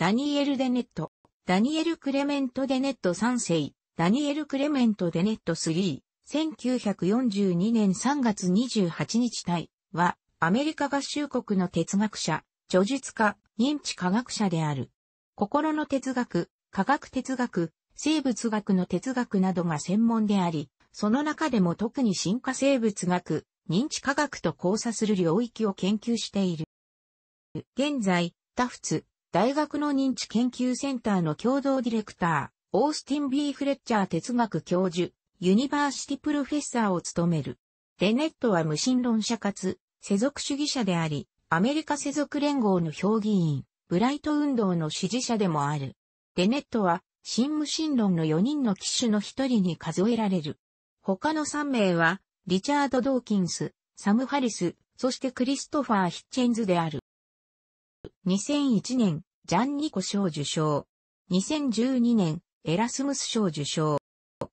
ダニエル・デネット、ダニエル・クレメント・デネット3世、ダニエル・クレメント・デネット3、1942年3月28日体は、アメリカ合衆国の哲学者、著述家、認知科学者である。心の哲学、科学哲学、生物学の哲学などが専門であり、その中でも特に進化生物学、認知科学と交差する領域を研究している。現在、タフツ、大学の認知研究センターの共同ディレクター、オースティン・ B・ フレッチャー哲学教授、ユニバーシティプロフェッサーを務める。レネットは無神論者かつ、世俗主義者であり、アメリカ世俗連合の評議員、ブライト運動の支持者でもある。レネットは、新無神論の4人の騎手の一人に数えられる。他の3名は、リチャード・ドーキンス、サム・ハリス、そしてクリストファー・ヒッチェンズである。2001年、ジャンニコ賞受賞。2012年、エラスムス賞受賞。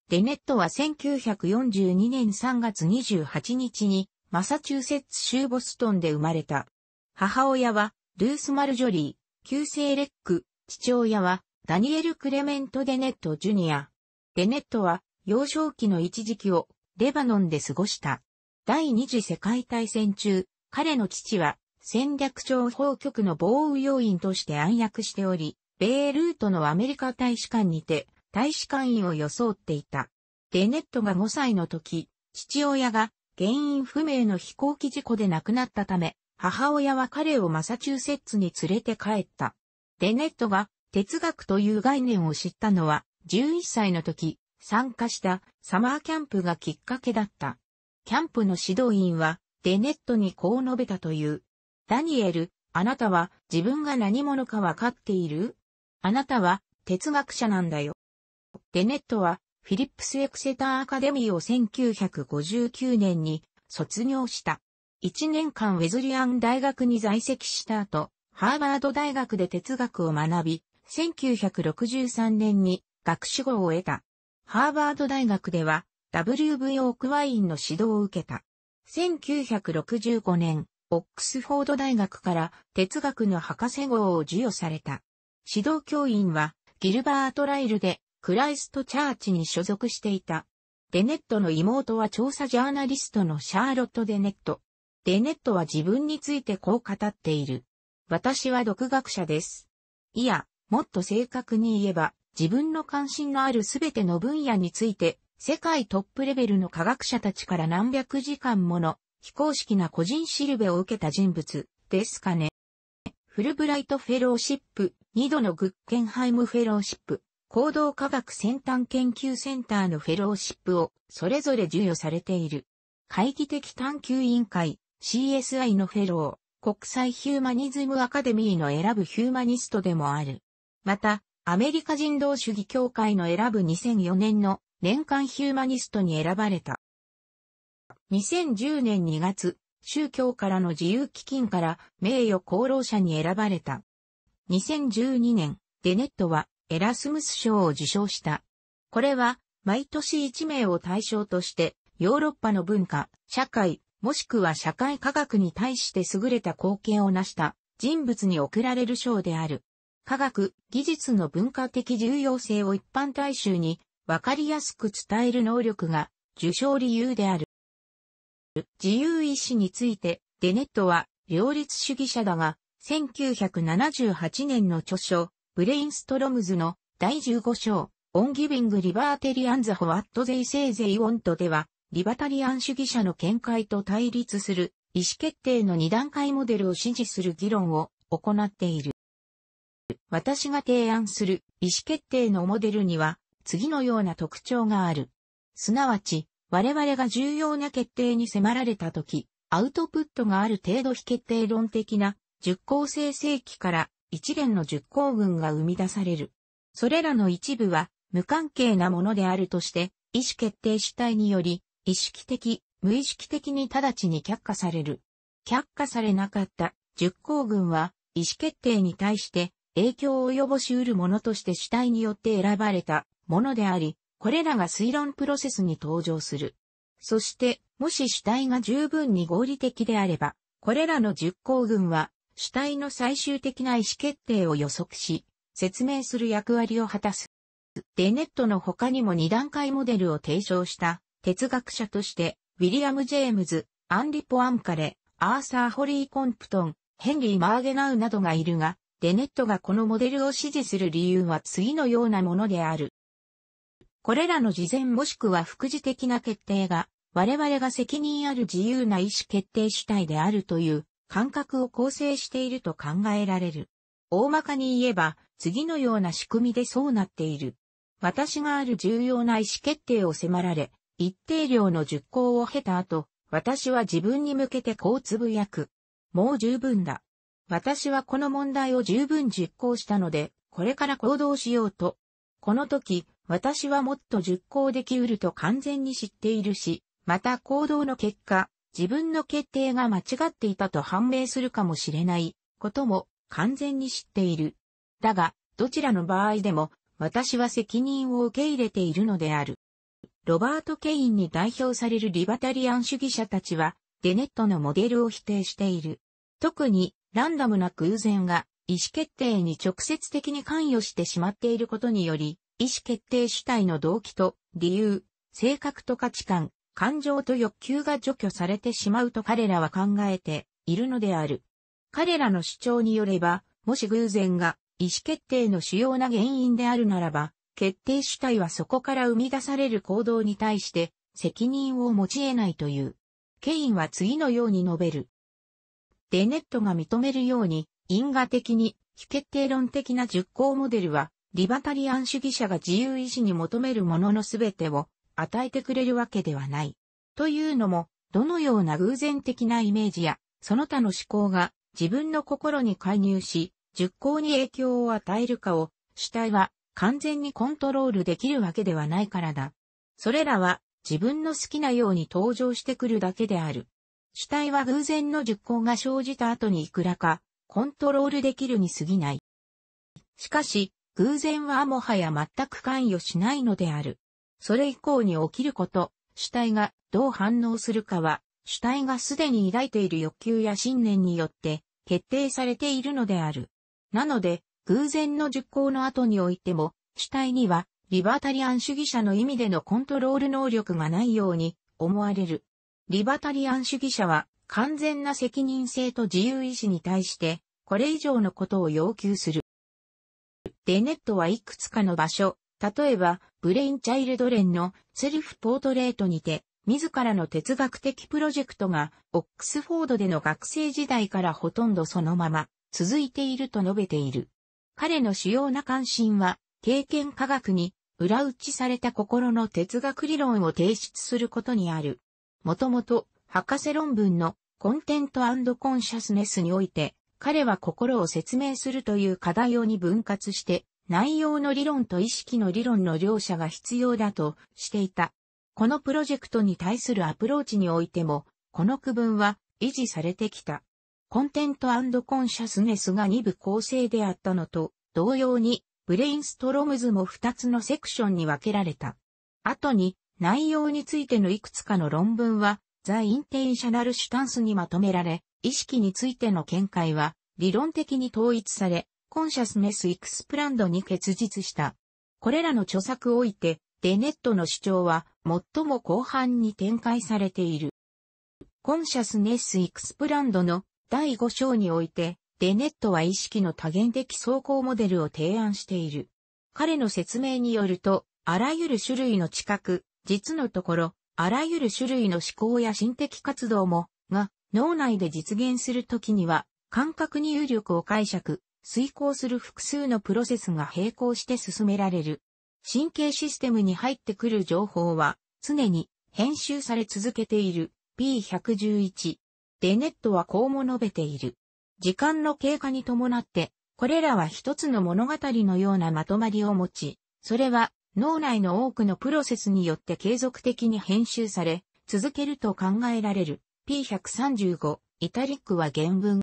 デネットは1942年3月28日に、マサチューセッツ州ボストンで生まれた。母親は、ルース・マルジョリー、旧姓レック、父親は、ダニエル・クレメント・デネット・ジュニア。デネットは、幼少期の一時期を、レバノンで過ごした。第二次世界大戦中、彼の父は、戦略情報局の防雨要員として暗躍しており、米ルートのアメリカ大使館にて、大使館員を装っていた。デネットが5歳の時、父親が原因不明の飛行機事故で亡くなったため、母親は彼をマサチューセッツに連れて帰った。デネットが哲学という概念を知ったのは、11歳の時、参加したサマーキャンプがきっかけだった。キャンプの指導員は、デネットにこう述べたという。ダニエル、あなたは自分が何者かわかっているあなたは哲学者なんだよ。デネットはフィリップス・エクセター・アカデミーを1959年に卒業した。1年間ウェズリアン大学に在籍した後、ハーバード大学で哲学を学び、1963年に学士号を得た。ハーバード大学では W.V. オークワインの指導を受けた。1965年、オックスフォード大学から哲学の博士号を授与された。指導教員はギルバート・ライルでクライスト・チャーチに所属していた。デネットの妹は調査ジャーナリストのシャーロット・デネット。デネットは自分についてこう語っている。私は独学者です。いや、もっと正確に言えば、自分の関心のあるすべての分野について、世界トップレベルの科学者たちから何百時間もの非公式な個人シるべを受けた人物ですかね。フルブライトフェローシップ、2度のグッケンハイムフェローシップ、行動科学先端研究センターのフェローシップをそれぞれ授与されている。会議的探求委員会 CSI のフェロー、国際ヒューマニズムアカデミーの選ぶヒューマニストでもある。また、アメリカ人道主義協会の選ぶ2004年の年間ヒューマニストに選ばれた。2010年2月、宗教からの自由基金から名誉功労者に選ばれた。2012年、デネットはエラスムス賞を受賞した。これは、毎年1名を対象として、ヨーロッパの文化、社会、もしくは社会科学に対して優れた貢献を成した人物に贈られる賞である。科学、技術の文化的重要性を一般大衆に分かりやすく伝える能力が受賞理由である。自由意志について、デネットは両立主義者だが、1978年の著書、ブレインストロムズの第15章、オンギビングリバーテリアンズ・ホワット・ゼイ・セイ・ゼイ・オントでは、リバタリアン主義者の見解と対立する意思決定の二段階モデルを支持する議論を行っている。私が提案する意思決定のモデルには次のような特徴がある。すなわち、我々が重要な決定に迫られた時、アウトプットがある程度非決定論的な熟考生成期から一連の熟考群が生み出される。それらの一部は無関係なものであるとして、意思決定主体により、意識的、無意識的に直ちに却下される。却下されなかった熟考群は、意思決定に対して影響を及ぼし得るものとして主体によって選ばれたものであり、これらが推論プロセスに登場する。そして、もし主体が十分に合理的であれば、これらの十行群は、主体の最終的な意思決定を予測し、説明する役割を果たす。デネットの他にも二段階モデルを提唱した哲学者として、ウィリアム・ジェームズ、アンリポ・アンカレ、アーサー・ホリー・コンプトン、ヘンリー・マーゲナウなどがいるが、デネットがこのモデルを支持する理由は次のようなものである。これらの事前もしくは副次的な決定が、我々が責任ある自由な意思決定主体であるという感覚を構成していると考えられる。大まかに言えば、次のような仕組みでそうなっている。私がある重要な意思決定を迫られ、一定量の熟考を経た後、私は自分に向けてこうつぶやく。もう十分だ。私はこの問題を十分実行したので、これから行動しようと。この時、私はもっと熟考できうると完全に知っているし、また行動の結果、自分の決定が間違っていたと判明するかもしれないことも完全に知っている。だが、どちらの場合でも、私は責任を受け入れているのである。ロバート・ケインに代表されるリバタリアン主義者たちは、デネットのモデルを否定している。特に、ランダムな偶然が、意思決定に直接的に関与してしまっていることにより、意思決定主体の動機と理由、性格と価値観、感情と欲求が除去されてしまうと彼らは考えているのである。彼らの主張によれば、もし偶然が意思決定の主要な原因であるならば、決定主体はそこから生み出される行動に対して責任を持ち得ないという。ケインは次のように述べる。デネットが認めるように、因果的に非決定論的な熟考モデルはリバタリアン主義者が自由意志に求めるもののすべてを与えてくれるわけではない。というのも、どのような偶然的なイメージや、その他の思考が自分の心に介入し、熟考に影響を与えるかを、主体は完全にコントロールできるわけではないからだ。それらは自分の好きなように登場してくるだけである。主体は偶然の熟考が生じた後にいくらか、コントロールできるに過ぎない。しかし、偶然はもはや全く関与しないのである。それ以降に起きること、主体がどう反応するかは、主体がすでに抱いている欲求や信念によって決定されているのである。なので、偶然の熟考の後においても、主体にはリバタリアン主義者の意味でのコントロール能力がないように思われる。リバタリアン主義者は完全な責任性と自由意志に対して、これ以上のことを要求する。デネットはいくつかの場所、例えば、ブレインチャイルドレンのセルフポートレートにて、自らの哲学的プロジェクトが、オックスフォードでの学生時代からほとんどそのまま、続いていると述べている。彼の主要な関心は、経験科学に、裏打ちされた心の哲学理論を提出することにある。もともと、博士論文のコンテントコンシャスネスにおいて、彼は心を説明するという課題をに分割して、内容の理論と意識の理論の両者が必要だとしていた。このプロジェクトに対するアプローチにおいても、この区分は維持されてきた。コンテントコンシャスネスが2部構成であったのと、同様に、ブレインストロムズも2つのセクションに分けられた。後に、内容についてのいくつかの論文はザ・インテンシャナル・シュタンスにまとめられ、意識についての見解は、理論的に統一され、コンシャスネス・イクスプランドに結実した。これらの著作をおいて、デネットの主張は、最も後半に展開されている。コンシャスネス・イクスプランドの第5章において、デネットは意識の多元的走行モデルを提案している。彼の説明によると、あらゆる種類の知覚、実のところ、あらゆる種類の思考や心的活動も、が、脳内で実現するときには、感覚入力を解釈、遂行する複数のプロセスが並行して進められる。神経システムに入ってくる情報は、常に編集され続けている P111。デネットはこうも述べている。時間の経過に伴って、これらは一つの物語のようなまとまりを持ち、それは脳内の多くのプロセスによって継続的に編集され、続けると考えられる。P135、イタリックは原文。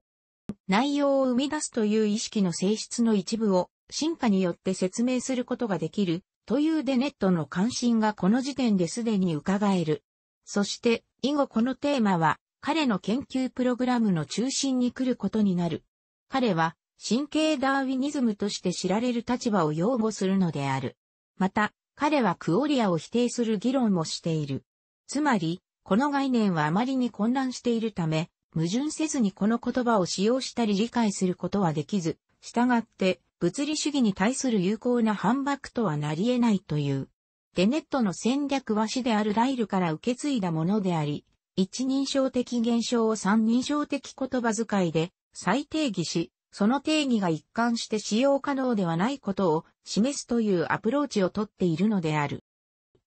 内容を生み出すという意識の性質の一部を進化によって説明することができるというデネットの関心がこの時点ですでに伺える。そして以後このテーマは彼の研究プログラムの中心に来ることになる。彼は神経ダーウィニズムとして知られる立場を擁護するのである。また、彼はクオリアを否定する議論もしている。つまり、この概念はあまりに混乱しているため、矛盾せずにこの言葉を使用したり理解することはできず、従って、物理主義に対する有効な反駁とはなり得ないという。デネットの戦略は死であるライルから受け継いだものであり、一人称的現象を三人称的言葉遣いで再定義し、その定義が一貫して使用可能ではないことを示すというアプローチをとっているのである。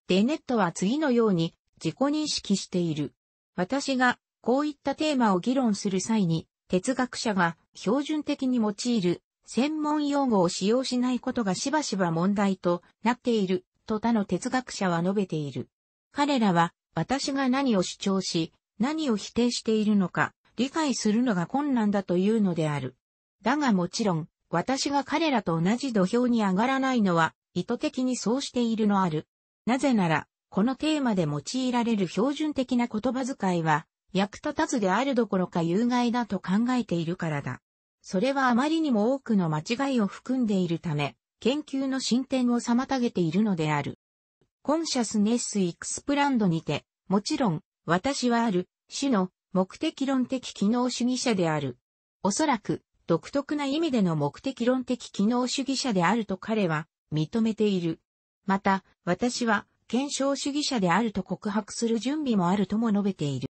デネットは次のように自己認識している。私がこういったテーマを議論する際に、哲学者が標準的に用いる専門用語を使用しないことがしばしば問題となっていると他の哲学者は述べている。彼らは私が何を主張し、何を否定しているのか理解するのが困難だというのである。だがもちろん、私が彼らと同じ土俵に上がらないのは、意図的にそうしているのある。なぜなら、このテーマで用いられる標準的な言葉遣いは、役立たずであるどころか有害だと考えているからだ。それはあまりにも多くの間違いを含んでいるため、研究の進展を妨げているのである。コンシャスネス・イクスプランドにて、もちろん、私はある、種の目的論的機能主義者である。おそらく、独特な意味での目的論的機能主義者であると彼は認めている。また、私は検証主義者であると告白する準備もあるとも述べている。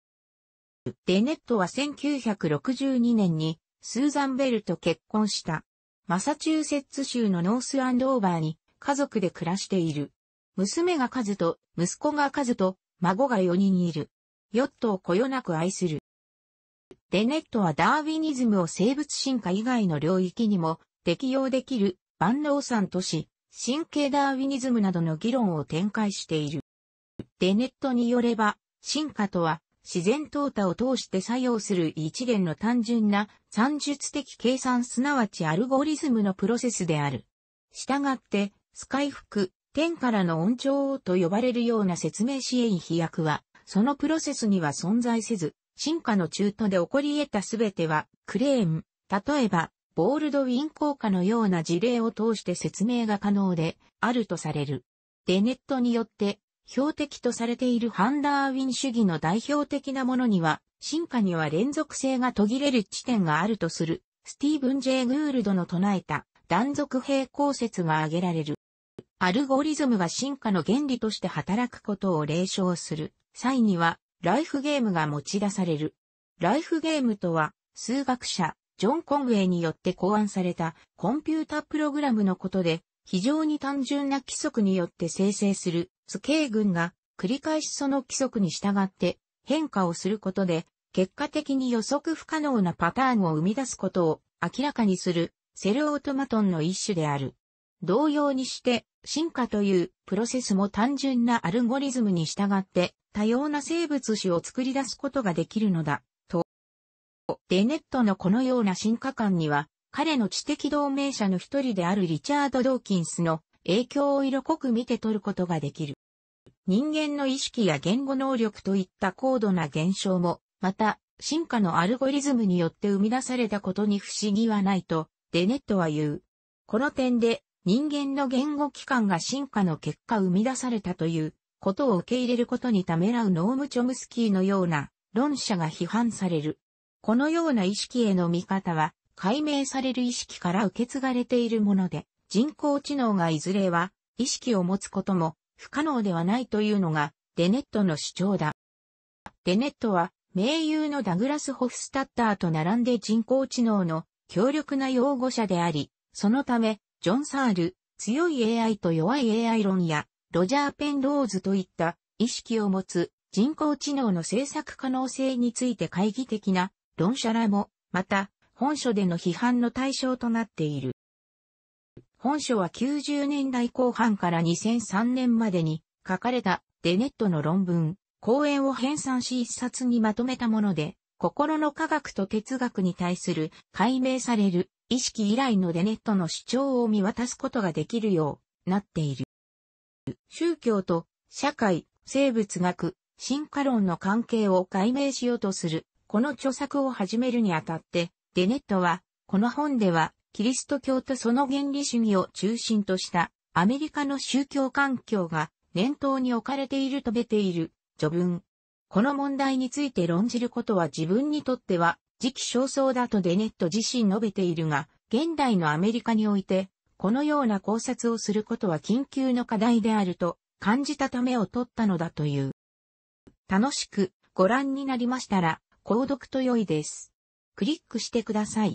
デネットは1962年にスーザン・ベルと結婚した。マサチューセッツ州のノースアンドオーバーに家族で暮らしている。娘が数と、息子が数と、孫が4人いる。ヨットをこよなく愛する。デネットはダーウィニズムを生物進化以外の領域にも適用できる万能産とし、神経ダーウィニズムなどの議論を展開している。デネットによれば、進化とは自然淘汰を通して作用する一連の単純な算術的計算すなわちアルゴリズムのプロセスである。したがって、スカイフク、天からの音調と呼ばれるような説明支援飛躍は、そのプロセスには存在せず、進化の中途で起こり得たすべては、クレーン、例えば、ボールドウィン効果のような事例を通して説明が可能で、あるとされる。デネットによって、標的とされているハンダーウィン主義の代表的なものには、進化には連続性が途切れる地点があるとする、スティーブン・ジェイ・グールドの唱えた断続平行説が挙げられる。アルゴリズムが進化の原理として働くことを例称する際には、ライフゲームが持ち出される。ライフゲームとは、数学者、ジョン・コンウェイによって考案されたコンピュータプログラムのことで、非常に単純な規則によって生成する図形群が繰り返しその規則に従って変化をすることで、結果的に予測不可能なパターンを生み出すことを明らかにするセルオートマトンの一種である。同様にして、進化というプロセスも単純なアルゴリズムに従って多様な生物種を作り出すことができるのだ、と。デネットのこのような進化観には、彼の知的同盟者の一人であるリチャード・ドーキンスの影響を色濃く見て取ることができる。人間の意識や言語能力といった高度な現象も、また、進化のアルゴリズムによって生み出されたことに不思議はないと、デネットは言う。この点で、人間の言語機関が進化の結果生み出されたということを受け入れることにためらうノーム・チョムスキーのような論者が批判される。このような意識への見方は、解明される意識から受け継がれているもので、人工知能がいずれは意識を持つことも不可能ではないというのがデネットの主張だ。デネットは名優のダグラス・ホフスタッターと並んで人工知能の強力な擁護者であり、そのため、ジョン・サール、強い AI と弱い AI 論やロジャー・ペンローズといった意識を持つ人工知能の制作可能性について懐疑的な論者らも、また、本書での批判の対象となっている。本書は90年代後半から2003年までに書かれたデネットの論文、講演を編纂し一冊にまとめたもので、心の科学と哲学に対する解明される意識以来のデネットの主張を見渡すことができるようなっている。宗教と社会、生物学、進化論の関係を解明しようとする、この著作を始めるにあたって、デネットは、この本では、キリスト教とその原理主義を中心としたアメリカの宗教環境が念頭に置かれていると出ている序文。この問題について論じることは自分にとっては時期尚早だとデネット自身述べているが、現代のアメリカにおいてこのような考察をすることは緊急の課題であると感じたためを取ったのだという。楽しくご覧になりましたら、購読と良いです。クリックしてください。